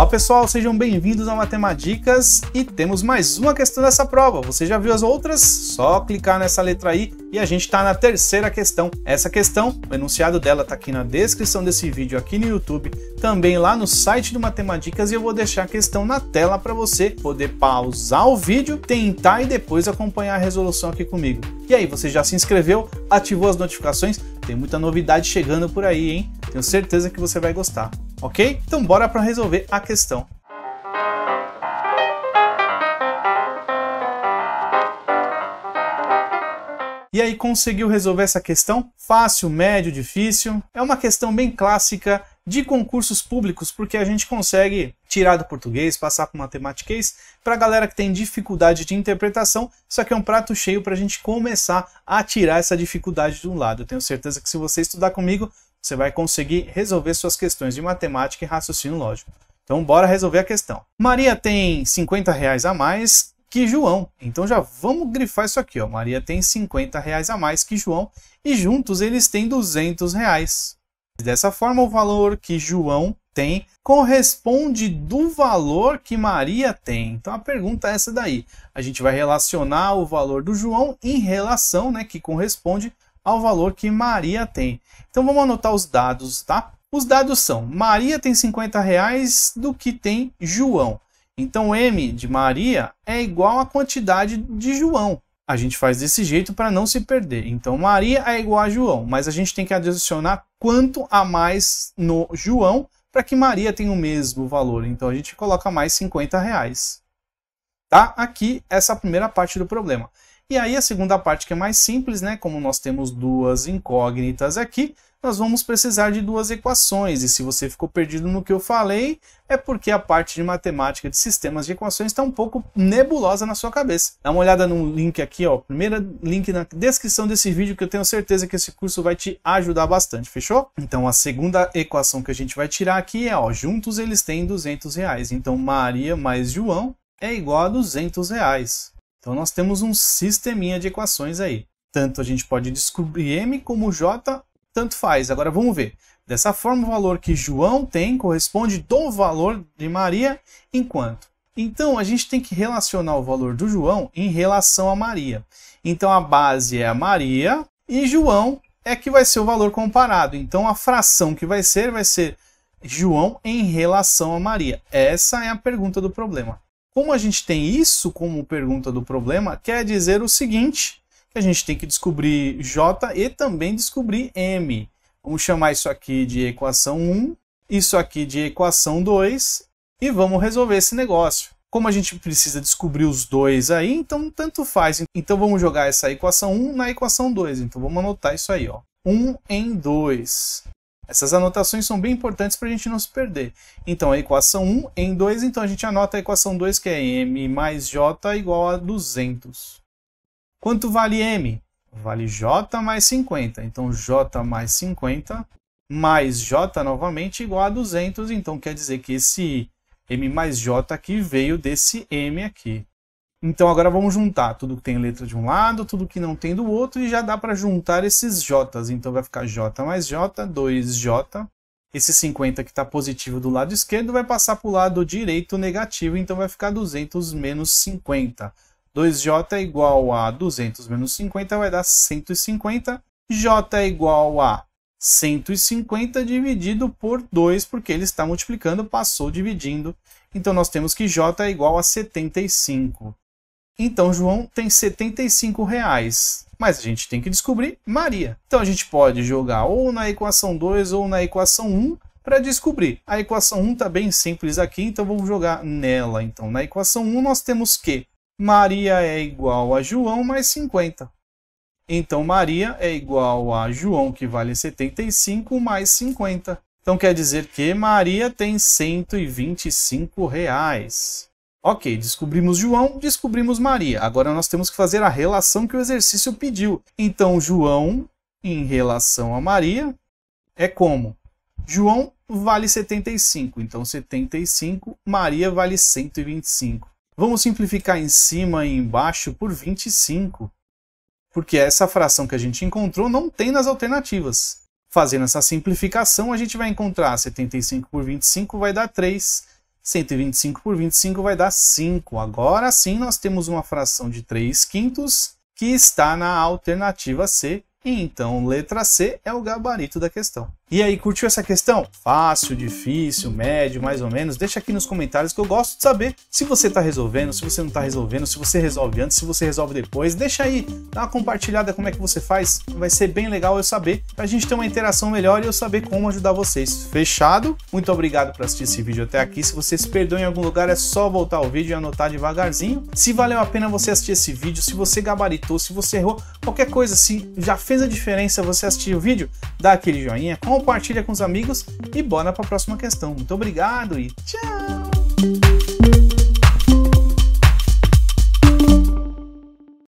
Olá pessoal, sejam bem-vindos ao Matemáticas e temos mais uma questão dessa prova. Você já viu as outras? Só clicar nessa letra aí e a gente está na terceira questão. Essa questão, o enunciado dela está aqui na descrição desse vídeo aqui no YouTube, também lá no site do Matemáticas e eu vou deixar a questão na tela para você poder pausar o vídeo, tentar e depois acompanhar a resolução aqui comigo. E aí, você já se inscreveu? Ativou as notificações? Tem muita novidade chegando por aí, hein? Tenho certeza que você vai gostar ok? Então bora para resolver a questão. E aí, conseguiu resolver essa questão? Fácil, médio, difícil? É uma questão bem clássica de concursos públicos, porque a gente consegue tirar do português, passar para o matemática, para a galera que tem dificuldade de interpretação, isso aqui é um prato cheio para a gente começar a tirar essa dificuldade de um lado. Eu tenho certeza que se você estudar comigo, você vai conseguir resolver suas questões de matemática e raciocínio lógico. Então, bora resolver a questão. Maria tem 50 reais a mais que João. Então, já vamos grifar isso aqui. Ó. Maria tem 50 reais a mais que João e juntos eles têm 200 reais. Dessa forma, o valor que João tem corresponde do valor que Maria tem. Então a pergunta é essa daí. A gente vai relacionar o valor do João em relação, né, que corresponde ao valor que Maria tem. Então vamos anotar os dados, tá? Os dados são: Maria tem 50 reais do que tem João. Então M de Maria é igual à quantidade de João. A gente faz desse jeito para não se perder. Então Maria é igual a João, mas a gente tem que adicionar quanto a mais no João para que Maria tenha o mesmo valor. Então a gente coloca mais 50 reais. Tá aqui essa primeira parte do problema. E aí a segunda parte que é mais simples, né? Como nós temos duas incógnitas aqui, nós vamos precisar de duas equações. E se você ficou perdido no que eu falei, é porque a parte de matemática de sistemas de equações está um pouco nebulosa na sua cabeça. Dá uma olhada no link aqui, ó, primeiro link na descrição desse vídeo que eu tenho certeza que esse curso vai te ajudar bastante, fechou? Então a segunda equação que a gente vai tirar aqui é, ó, juntos eles têm 200 reais. Então Maria mais João é igual a 200 reais. Então nós temos um sisteminha de equações aí. Tanto a gente pode descobrir M como J, tanto faz. Agora vamos ver. Dessa forma, o valor que João tem corresponde do valor de Maria enquanto. Então a gente tem que relacionar o valor do João em relação a Maria. Então a base é a Maria e João é que vai ser o valor comparado. Então a fração que vai ser vai ser João em relação a Maria. Essa é a pergunta do problema. Como a gente tem isso como pergunta do problema, quer dizer o seguinte, que a gente tem que descobrir J e também descobrir M. Vamos chamar isso aqui de equação 1, isso aqui de equação 2 e vamos resolver esse negócio. Como a gente precisa descobrir os dois aí, então tanto faz. Então vamos jogar essa equação 1 na equação 2. Então vamos anotar isso aí, ó. 1 em 2. Essas anotações são bem importantes para a gente não se perder. Então, a equação 1 em 2, então a gente anota a equação 2, que é m mais j igual a 200. Quanto vale m? Vale j mais 50. Então, j mais 50 mais j novamente igual a 200. Então, quer dizer que esse m mais j aqui veio desse m aqui. Então agora vamos juntar tudo que tem letra de um lado, tudo que não tem do outro, e já dá para juntar esses J's. Então vai ficar J mais J, 2J. Esse 50 que está positivo do lado esquerdo vai passar para o lado direito negativo, então vai ficar 200 menos 50. 2J é igual a 200 menos 50 vai dar 150. J é igual a 150 é dividido por 2, porque ele está multiplicando, passou dividindo. Então nós temos que J é igual a 75. Então João tem 75 reais. Mas a gente tem que descobrir Maria. Então a gente pode jogar ou na equação 2 ou na equação 1 para descobrir. A equação 1 está bem simples aqui, então vamos jogar nela. Então na equação 1 nós temos que Maria é igual a João mais 50. Então Maria é igual a João, que vale 75, mais 50. Então quer dizer que Maria tem 125 reais. Ok, descobrimos João, descobrimos Maria. Agora nós temos que fazer a relação que o exercício pediu. Então, João, em relação a Maria, é como? João vale 75, então 75, Maria vale 125. Vamos simplificar em cima e embaixo por 25, porque essa fração que a gente encontrou não tem nas alternativas. Fazendo essa simplificação, a gente vai encontrar 75 por 25 vai dar 3, 125 por 25 vai dar 5. Agora sim nós temos uma fração de 3 quintos que está na alternativa C. Então, letra C é o gabarito da questão. E aí, curtiu essa questão? Fácil, difícil, médio, mais ou menos? Deixa aqui nos comentários que eu gosto de saber se você está resolvendo, se você não está resolvendo, se você resolve antes, se você resolve depois. Deixa aí, dá uma compartilhada como é que você faz. Vai ser bem legal eu saber, para a gente ter uma interação melhor e eu saber como ajudar vocês. Fechado? Muito obrigado por assistir esse vídeo até aqui. Se você se perdeu em algum lugar, é só voltar ao vídeo e anotar devagarzinho. Se valeu a pena você assistir esse vídeo, se você gabaritou, se você errou, qualquer coisa, se assim, já fez a diferença você assistir o vídeo, dá aquele joinha, compartilha com os amigos e bora para a próxima questão. Muito obrigado e tchau!